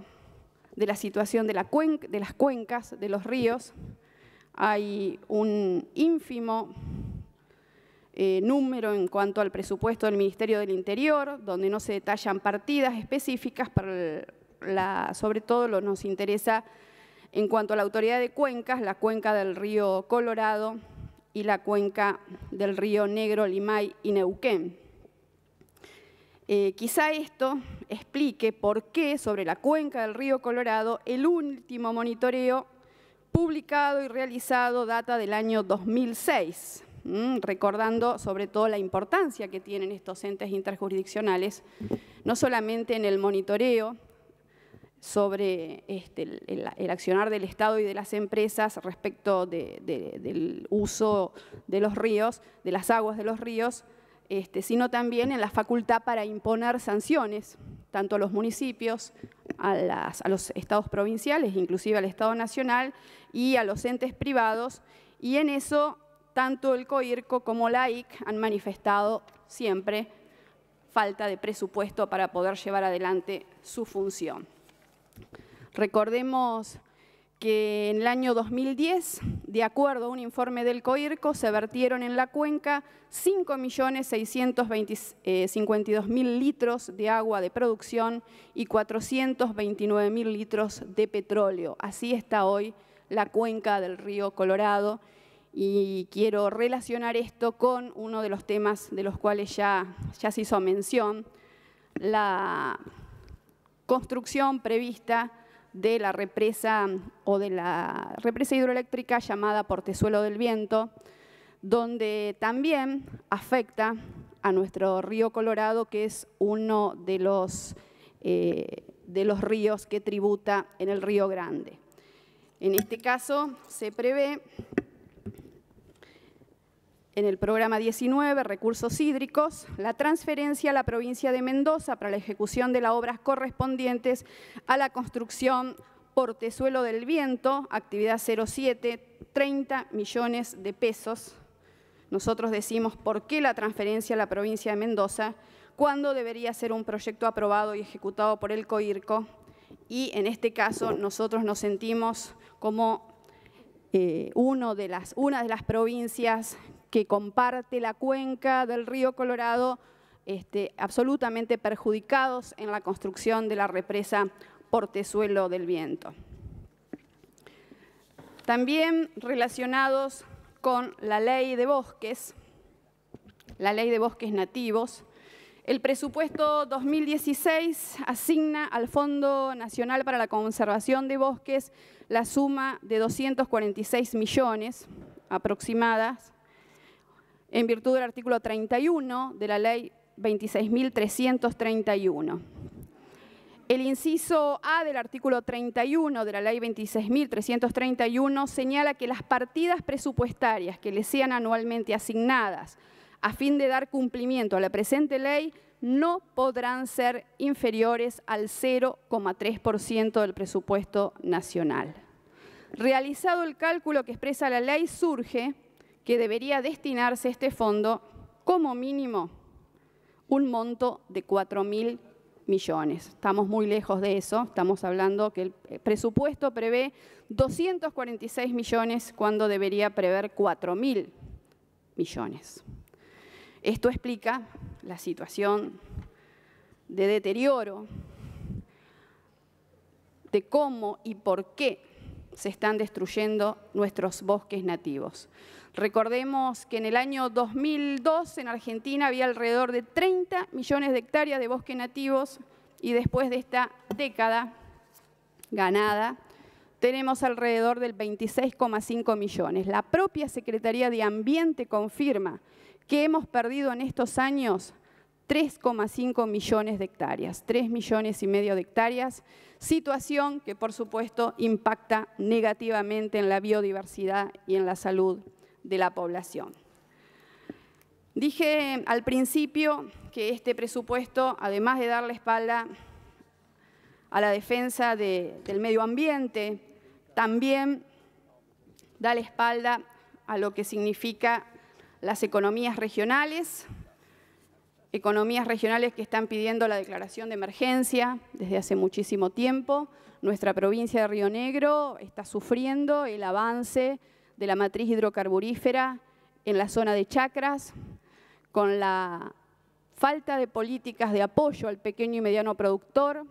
de la situación de, la de las cuencas, de los ríos, hay un ínfimo eh, número en cuanto al presupuesto del Ministerio del Interior, donde no se detallan partidas específicas, para la, sobre todo lo nos interesa en cuanto a la autoridad de cuencas, la cuenca del río Colorado y la cuenca del río Negro, Limay y Neuquén. Eh, quizá esto explique por qué sobre la cuenca del río Colorado el último monitoreo publicado y realizado data del año 2006, recordando sobre todo la importancia que tienen estos entes interjurisdiccionales, no solamente en el monitoreo sobre este, el, accionar del Estado y de las empresas respecto del uso de los ríos, de las aguas de los ríos, este, sino también en la facultad para imponer sanciones, tanto a los municipios, a, los estados provinciales, inclusive al Estado Nacional y a los entes privados, y en eso tanto el COIRCO como la IC han manifestado siempre falta de presupuesto para poder llevar adelante su función. Recordemos que en el año 2010, de acuerdo a un informe del COIRCO, se vertieron en la cuenca 5.652.000 eh, litros de agua de producción y 429.000 litros de petróleo. Así está hoy la cuenca del río Colorado y quiero relacionar esto con uno de los temas de los cuales ya, ya se hizo mención, la construcción prevista de la represa o de la represa hidroeléctrica llamada Portezuelo del Viento, donde también afecta a nuestro río Colorado, que es uno de los, eh, de los ríos que tributa en el río Grande. En este caso se prevé en el programa 19, Recursos Hídricos, la transferencia a la provincia de Mendoza para la ejecución de las obras correspondientes a la construcción Portezuelo del Viento, actividad 07, 30 millones de pesos. Nosotros decimos por qué la transferencia a la provincia de Mendoza, cuándo debería ser un proyecto aprobado y ejecutado por el COIRCO. Y en este caso nosotros nos sentimos como eh, una de las provincias que comparte la cuenca del río Colorado, este, absolutamente perjudicados en la construcción de la represa Portezuelo del Viento. También relacionados con la ley de bosques, la ley de bosques nativos, el presupuesto 2016 asigna al Fondo Nacional para la Conservación de Bosques la suma de 246 millones aproximadas en virtud del artículo 31 de la ley 26.331. El inciso A del artículo 31 de la ley 26.331 señala que las partidas presupuestarias que le sean anualmente asignadas a fin de dar cumplimiento a la presente ley no podrán ser inferiores al 0,3% del presupuesto nacional. Realizado el cálculo que expresa la ley, surge que debería destinarse este fondo como mínimo un monto de 4 mil millones. Estamos muy lejos de eso, estamos hablando que el presupuesto prevé 246 millones cuando debería prever 4 mil millones. Esto explica la situación de deterioro de cómo y por qué se están destruyendo nuestros bosques nativos. Recordemos que en el año 2002 en Argentina había alrededor de 30 millones de hectáreas de bosques nativos y después de esta década ganada tenemos alrededor del 26,5 millones. La propia Secretaría de Ambiente confirma que hemos perdido en estos años 3,5 millones de hectáreas, 3 millones y medio de hectáreas, situación que por supuesto impacta negativamente en la biodiversidad y en la salud de la población. Dije al principio que este presupuesto, además de dar la espalda a la defensa del medio ambiente, también da la espalda a lo que significa las economías regionales, economías regionales que están pidiendo la declaración de emergencia desde hace muchísimo tiempo. Nuestra provincia de Río Negro está sufriendo el avance de la matriz hidrocarburífera en la zona de Chacras, con la falta de políticas de apoyo al pequeño y mediano productor.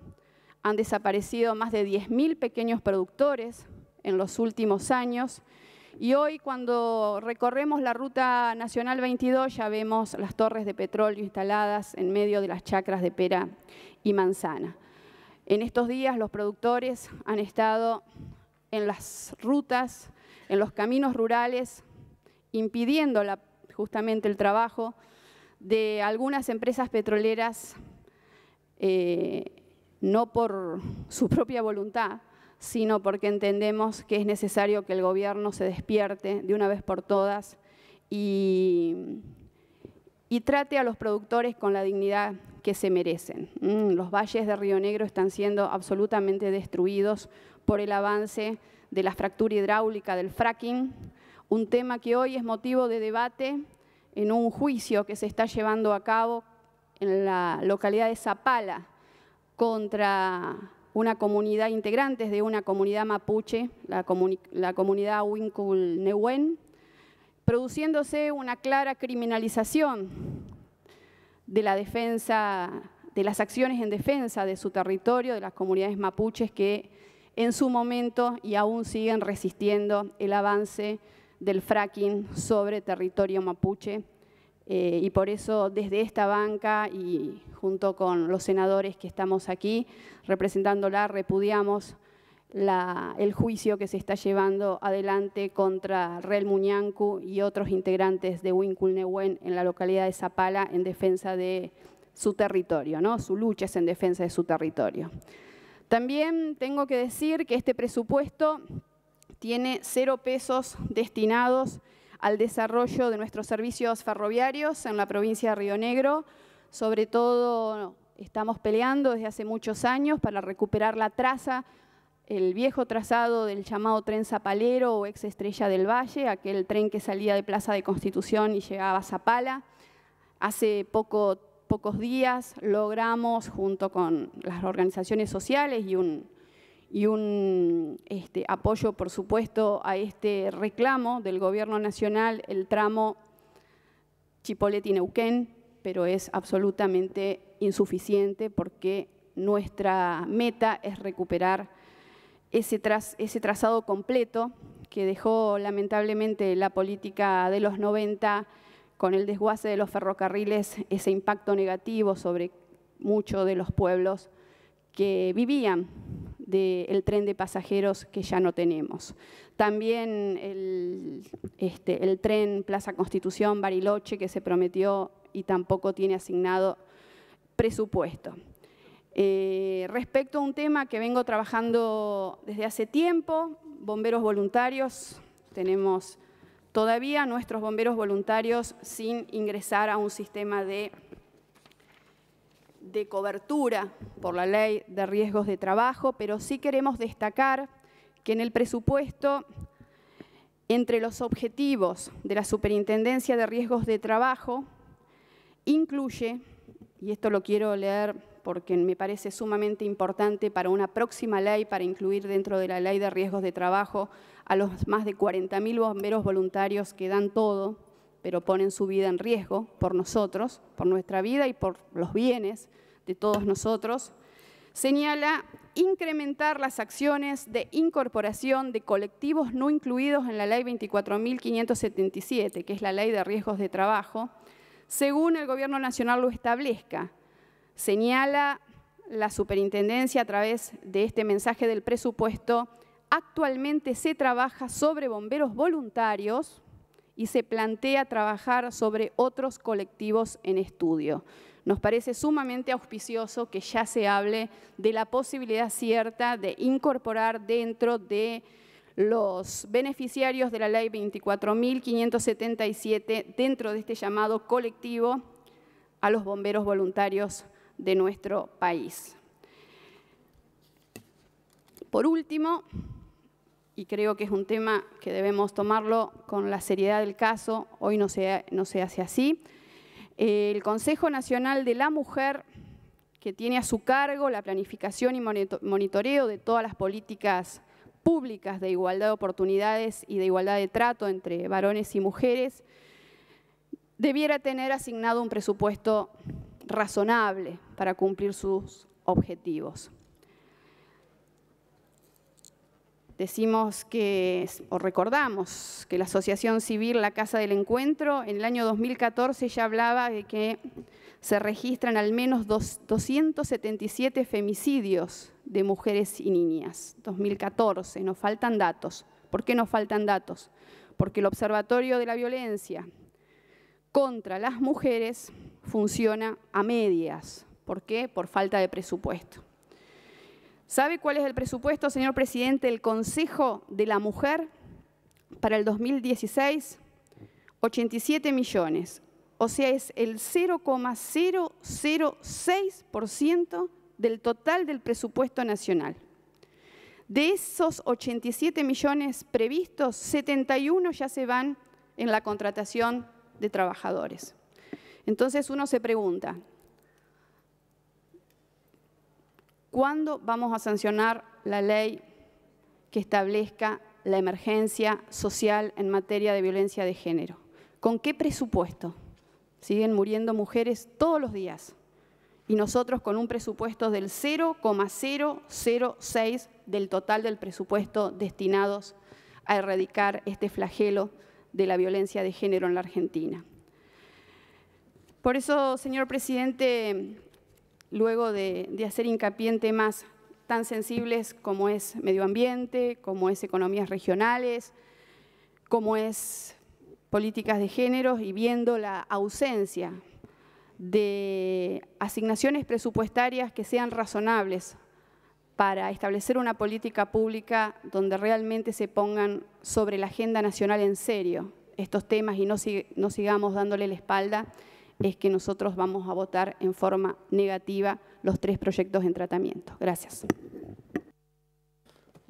Han desaparecido más de 10.000 pequeños productores en los últimos años y hoy cuando recorremos la Ruta Nacional 22 ya vemos las torres de petróleo instaladas en medio de las chacras de pera y manzana. En estos días los productores han estado en las rutas, en los caminos rurales, impidiendo justamente el trabajo de algunas empresas petroleras, eh, no por su propia voluntad, sino porque entendemos que es necesario que el gobierno se despierte de una vez por todas y, trate a los productores con la dignidad que se merecen. Mm, los valles de Río Negro están siendo absolutamente destruidos por el avance de la fractura hidráulica del fracking, un tema que hoy es motivo de debate en un juicio que se está llevando a cabo en la localidad de Zapala contra una comunidad, integrantes de una comunidad mapuche, la, comunidad Winkul Newen, produciéndose una clara criminalización de la defensa, de las acciones en defensa de su territorio, de las comunidades mapuches que en su momento y aún siguen resistiendo el avance del fracking sobre territorio mapuche. Eh, y por eso desde esta banca y junto con los senadores que estamos aquí representándola, repudiamos el juicio que se está llevando adelante contra Rel Muñancu y otros integrantes de Winkulnewen en la localidad de Zapala en defensa de su territorio, su lucha es en defensa de su territorio. También tengo que decir que este presupuesto tiene cero pesos destinados al desarrollo de nuestros servicios ferroviarios en la provincia de Río Negro, sobre todo estamos peleando desde hace muchos años para recuperar la traza, el viejo trazado del llamado tren Zapalero o ex Estrella del Valle, aquel tren que salía de Plaza de Constitución y llegaba a Zapala. Hace pocos días logramos, junto con las organizaciones sociales y un, este, apoyo, por supuesto, a este reclamo del Gobierno Nacional, el tramo Chipoleti-Neuquén, pero es absolutamente insuficiente porque nuestra meta es recuperar ese, trazado completo que dejó lamentablemente la política de los 90 con el desguace de los ferrocarriles, ese impacto negativo sobre muchos de los pueblos que vivían del tren de pasajeros que ya no tenemos. También el este, tren Plaza Constitución Bariloche que se prometió y tampoco tiene asignado presupuesto. Eh, respecto a un tema que vengo trabajando desde hace tiempo, bomberos voluntarios, tenemos todavía nuestros bomberos voluntarios sin ingresar a un sistema de, de cobertura por la ley de riesgos de trabajo, pero sí queremos destacar que en el presupuesto, entre los objetivos de la Superintendencia de Riesgos de Trabajo, incluye, y esto lo quiero leer porque me parece sumamente importante para una próxima ley, para incluir dentro de la ley de riesgos de trabajo a los más de 40.000 bomberos voluntarios que dan todo, pero ponen su vida en riesgo por nosotros, por nuestra vida y por los bienes de todos nosotros, señala incrementar las acciones de incorporación de colectivos no incluidos en la Ley 24.577, que es la Ley de Riesgos de Trabajo, según el gobierno nacional lo establezca. Señala la superintendencia a través de este mensaje del presupuesto, actualmente se trabaja sobre bomberos voluntarios y se plantea trabajar sobre otros colectivos en estudio. Nos parece sumamente auspicioso que ya se hable de la posibilidad cierta de incorporar dentro de los beneficiarios de la ley 24.577 dentro de este llamado colectivo a los bomberos voluntarios de nuestro país. Por último, y creo que es un tema que debemos tomarlo con la seriedad del caso, hoy no se, no se hace así, eh, el Consejo Nacional de la Mujer, que tiene a su cargo la planificación y monitoreo de todas las políticas públicas de igualdad de oportunidades y de igualdad de trato entre varones y mujeres, debiera tener asignado un presupuesto razonable para cumplir sus objetivos. Decimos que, o recordamos, que la Asociación Civil La Casa del Encuentro en el año 2014 ya hablaba de que se registran al menos 277 femicidios de mujeres y niñas. 2014, nos faltan datos. ¿Por qué nos faltan datos? Porque el Observatorio de la Violencia contra las Mujeres funciona a medias. ¿Por qué? Por falta de presupuesto. ¿Sabe cuál es el presupuesto, señor presidente, del Consejo de la Mujer para el 2016? 87 millones o sea, es el 0,006% del total del presupuesto nacional. De esos 87 millones previstos, 71 ya se van en la contratación de trabajadores. Entonces uno se pregunta, ¿cuándo vamos a sancionar la ley que establezca la emergencia social en materia de violencia de género? ¿Con qué presupuesto? Siguen muriendo mujeres todos los días. Y nosotros con un presupuesto del 0,006 del total del presupuesto destinados a erradicar este flagelo de la violencia de género en la Argentina. Por eso, señor presidente, luego de, hacer hincapié en temas tan sensibles como es medio ambiente, como es economías regionales, como es políticas de género y viendo la ausencia de asignaciones presupuestarias que sean razonables para establecer una política pública donde realmente se pongan sobre la agenda nacional en serio estos temas y no, sigamos dándole la espalda, es que nosotros vamos a votar en forma negativa los tres proyectos en tratamiento. Gracias.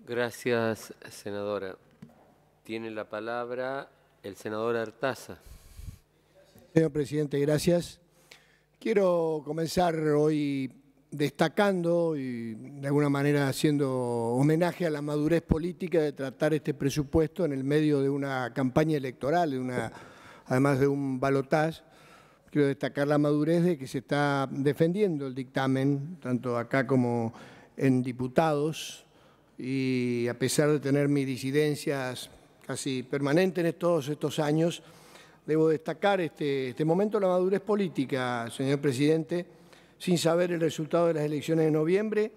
Gracias, senadora. Tiene la palabra el senador Artaza. Señor presidente, gracias. Quiero comenzar hoy destacando y de alguna manera haciendo homenaje a la madurez política de tratar este presupuesto en el medio de una campaña electoral, de una, además de un balotaje. Quiero destacar la madurez de que se está defendiendo el dictamen, tanto acá como en diputados, y a pesar de tener mis disidencias casi permanente en todos estos años. Debo destacar este, este momento la madurez política, señor presidente, sin saber el resultado de las elecciones de noviembre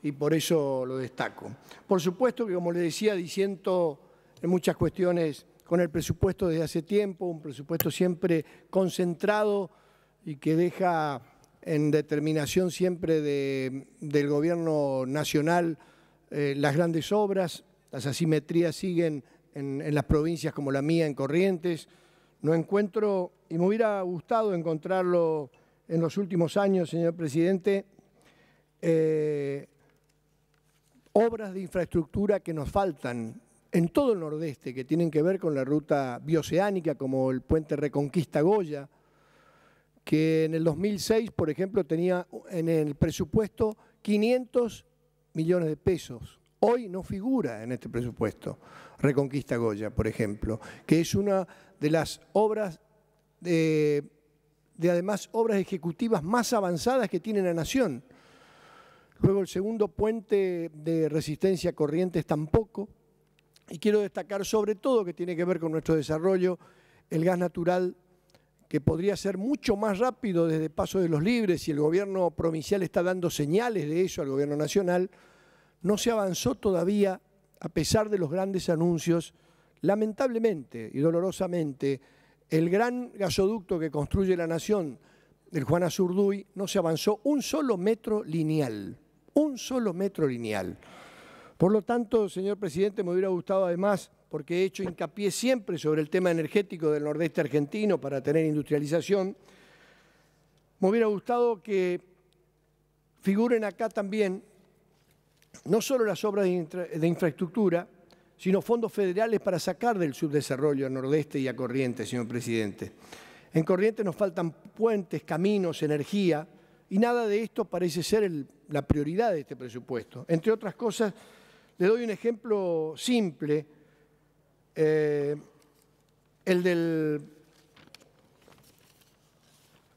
y por eso lo destaco. Por supuesto que, como le decía, diciendo en muchas cuestiones con el presupuesto desde hace tiempo, un presupuesto siempre concentrado y que deja en determinación siempre del gobierno nacional eh, las grandes obras, las asimetrías siguen en, las provincias como la mía, en Corrientes. No encuentro, y me hubiera gustado encontrarlo en los últimos años, señor presidente, eh, obras de infraestructura que nos faltan en todo el nordeste, que tienen que ver con la ruta bioceánica, como el puente Reconquista Goya, que en el 2006, por ejemplo, tenía en el presupuesto 500 millones de pesos hoy no figura en este presupuesto. Reconquista Goya, por ejemplo, que es una de las obras de, además obras ejecutivas más avanzadas que tiene la nación. Luego el segundo puente de resistencia a corrientes tampoco. Y quiero destacar sobre todo que tiene que ver con nuestro desarrollo el gas natural que podría ser mucho más rápido desde Paso de los Libres y el gobierno provincial está dando señales de eso al gobierno nacional, no se avanzó todavía, a pesar de los grandes anuncios, lamentablemente y dolorosamente, el gran gasoducto que construye la nación, el Juan Azurduy, no se avanzó un solo metro lineal, un solo metro lineal. Por lo tanto, señor presidente, me hubiera gustado además, porque he hecho hincapié siempre sobre el tema energético del nordeste argentino para tener industrialización, me hubiera gustado que figuren acá también no solo las obras de, infraestructura, sino fondos federales para sacar del subdesarrollo a Nordeste y a Corrientes, señor presidente. En Corrientes nos faltan puentes, caminos, energía, y nada de esto parece ser la prioridad de este presupuesto. Entre otras cosas, le doy un ejemplo simple, eh, el del,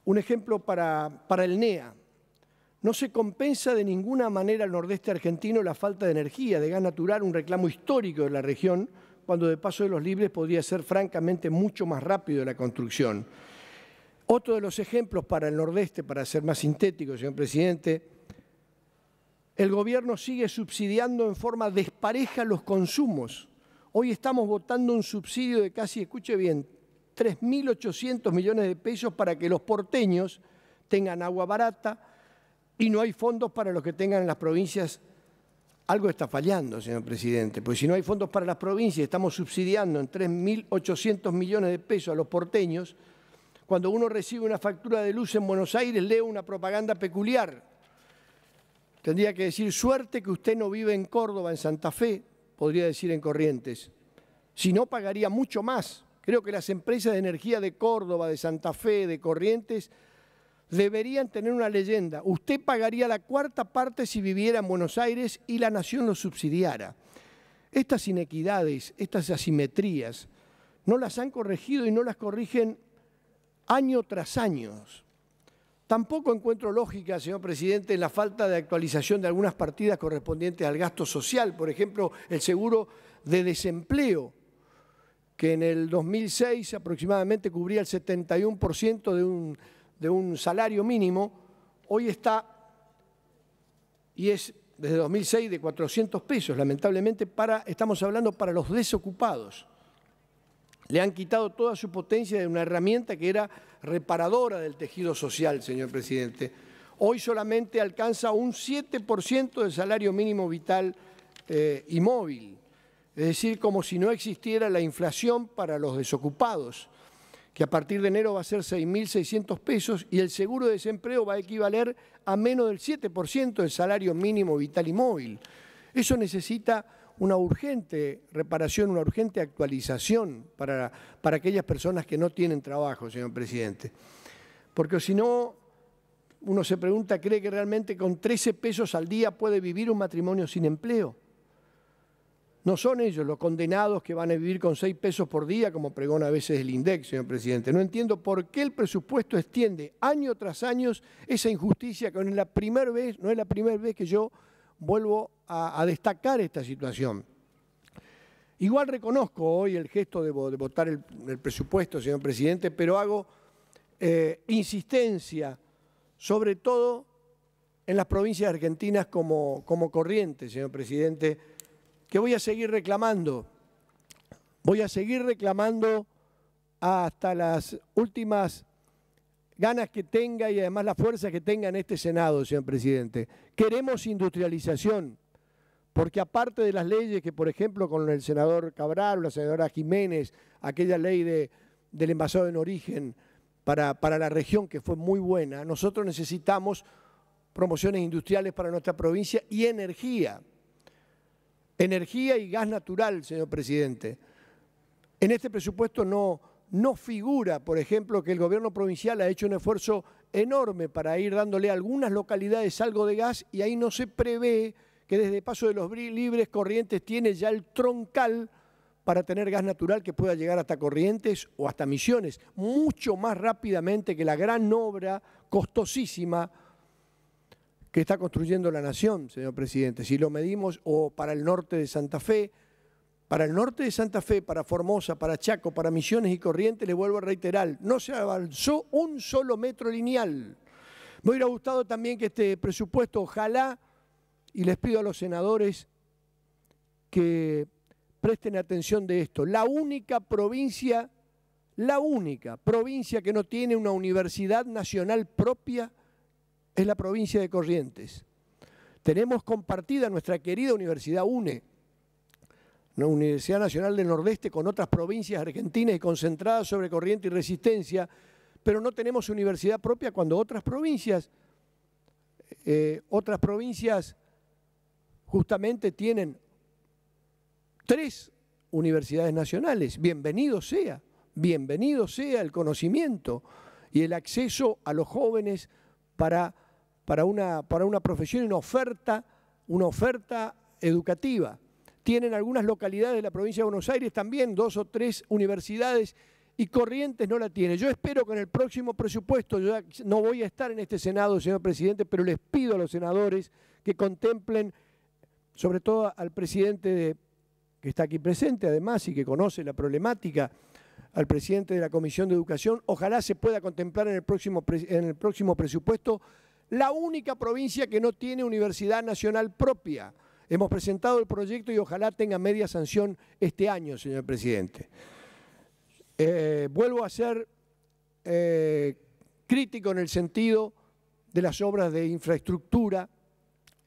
un ejemplo para, para el NEA. No se compensa de ninguna manera al nordeste argentino la falta de energía, de gas natural, un reclamo histórico de la región, cuando de paso de los libres podría ser francamente mucho más rápido la construcción. Otro de los ejemplos para el nordeste, para ser más sintético, señor presidente, el gobierno sigue subsidiando en forma despareja los consumos. Hoy estamos votando un subsidio de casi, escuche bien, 3.800 millones de pesos para que los porteños tengan agua barata, y no hay fondos para los que tengan en las provincias. Algo está fallando, señor presidente, porque si no hay fondos para las provincias, estamos subsidiando en 3.800 millones de pesos a los porteños. Cuando uno recibe una factura de luz en Buenos Aires, lee una propaganda peculiar. Tendría que decir, suerte que usted no vive en Córdoba, en Santa Fe, podría decir en Corrientes. Si no, pagaría mucho más. Creo que las empresas de energía de Córdoba, de Santa Fe, de Corrientes, deberían tener una leyenda. Usted pagaría la cuarta parte si viviera en Buenos Aires y la nación lo subsidiara. Estas inequidades, estas asimetrías, no las han corregido y no las corrigen año tras año. Tampoco encuentro lógica, señor presidente, en la falta de actualización de algunas partidas correspondientes al gasto social, por ejemplo, el seguro de desempleo, que en el 2006 aproximadamente cubría el 71% de un de un salario mínimo, hoy está, y es desde 2006, de 400 pesos, lamentablemente, para, estamos hablando para los desocupados. Le han quitado toda su potencia de una herramienta que era reparadora del tejido social, señor presidente. Hoy solamente alcanza un 7% del salario mínimo vital eh, y móvil, es decir, como si no existiera la inflación para los desocupados que a partir de enero va a ser 6.600 pesos y el seguro de desempleo va a equivaler a menos del 7% del salario mínimo vital y móvil. Eso necesita una urgente reparación, una urgente actualización para, para aquellas personas que no tienen trabajo, señor presidente. Porque si no, uno se pregunta, ¿cree que realmente con 13 pesos al día puede vivir un matrimonio sin empleo? No son ellos los condenados que van a vivir con seis pesos por día, como pregona a veces el INDEC, señor presidente. No entiendo por qué el presupuesto extiende año tras año esa injusticia, que no es la primera vez, no es la vez que yo vuelvo a, destacar esta situación. Igual reconozco hoy el gesto de, votar el, presupuesto, señor presidente, pero hago eh, insistencia, sobre todo en las provincias argentinas como corriente, señor presidente, que voy a seguir reclamando. Voy a seguir reclamando hasta las últimas ganas que tenga y además la fuerza que tenga en este Senado, señor presidente. Queremos industrialización, porque aparte de las leyes que, por ejemplo, con el senador Cabral o la senadora Jiménez, aquella ley de, del envasado en origen para, para la región que fue muy buena, nosotros necesitamos promociones industriales para nuestra provincia y energía. Energía y gas natural, señor presidente. En este presupuesto no, no figura, por ejemplo, que el gobierno provincial ha hecho un esfuerzo enorme para ir dándole a algunas localidades algo de gas y ahí no se prevé que desde Paso de los Libres Corrientes tiene ya el troncal para tener gas natural que pueda llegar hasta Corrientes o hasta Misiones, mucho más rápidamente que la gran obra costosísima que está construyendo la nación, señor presidente. Si lo medimos o para el norte de Santa Fe, para el norte de Santa Fe, para Formosa, para Chaco, para Misiones y Corrientes, le vuelvo a reiterar, no se avanzó un solo metro lineal. Me hubiera gustado también que este presupuesto, ojalá, y les pido a los senadores que presten atención de esto, la única provincia, la única provincia que no tiene una universidad nacional propia es la provincia de Corrientes. Tenemos compartida nuestra querida Universidad UNE, la Universidad Nacional del Nordeste, con otras provincias argentinas y concentradas sobre corriente y resistencia, pero no tenemos universidad propia cuando otras provincias, eh, otras provincias justamente tienen tres universidades nacionales. Bienvenido sea, bienvenido sea el conocimiento y el acceso a los jóvenes para para una, para una profesión y una oferta, una oferta educativa. Tienen algunas localidades de la provincia de Buenos Aires también, dos o tres universidades, y Corrientes no la tiene. Yo espero que en el próximo presupuesto, yo no voy a estar en este Senado, señor presidente, pero les pido a los senadores que contemplen, sobre todo al presidente que está aquí presente además y que conoce la problemática, al presidente de la Comisión de Educación, ojalá se pueda contemplar en el próximo, en el próximo presupuesto la única provincia que no tiene universidad nacional propia. Hemos presentado el proyecto y ojalá tenga media sanción este año, señor presidente. Eh, vuelvo a ser eh, crítico en el sentido de las obras de infraestructura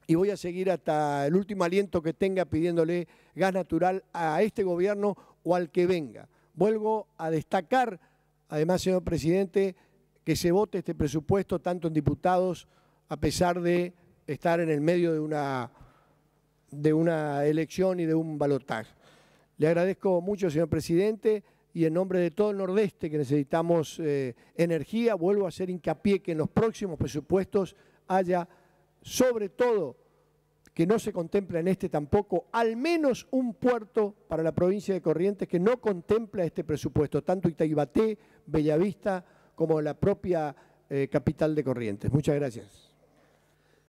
y voy a seguir hasta el último aliento que tenga pidiéndole gas natural a este gobierno o al que venga. Vuelvo a destacar, además, señor presidente, que se vote este presupuesto tanto en diputados a pesar de estar en el medio de una, de una elección y de un balotaje. Le agradezco mucho, señor presidente, y en nombre de todo el Nordeste que necesitamos eh, energía, vuelvo a hacer hincapié que en los próximos presupuestos haya, sobre todo, que no se contempla en este tampoco, al menos un puerto para la provincia de Corrientes que no contempla este presupuesto, tanto Itaibaté, Bellavista, como la propia eh, capital de Corrientes. Muchas gracias.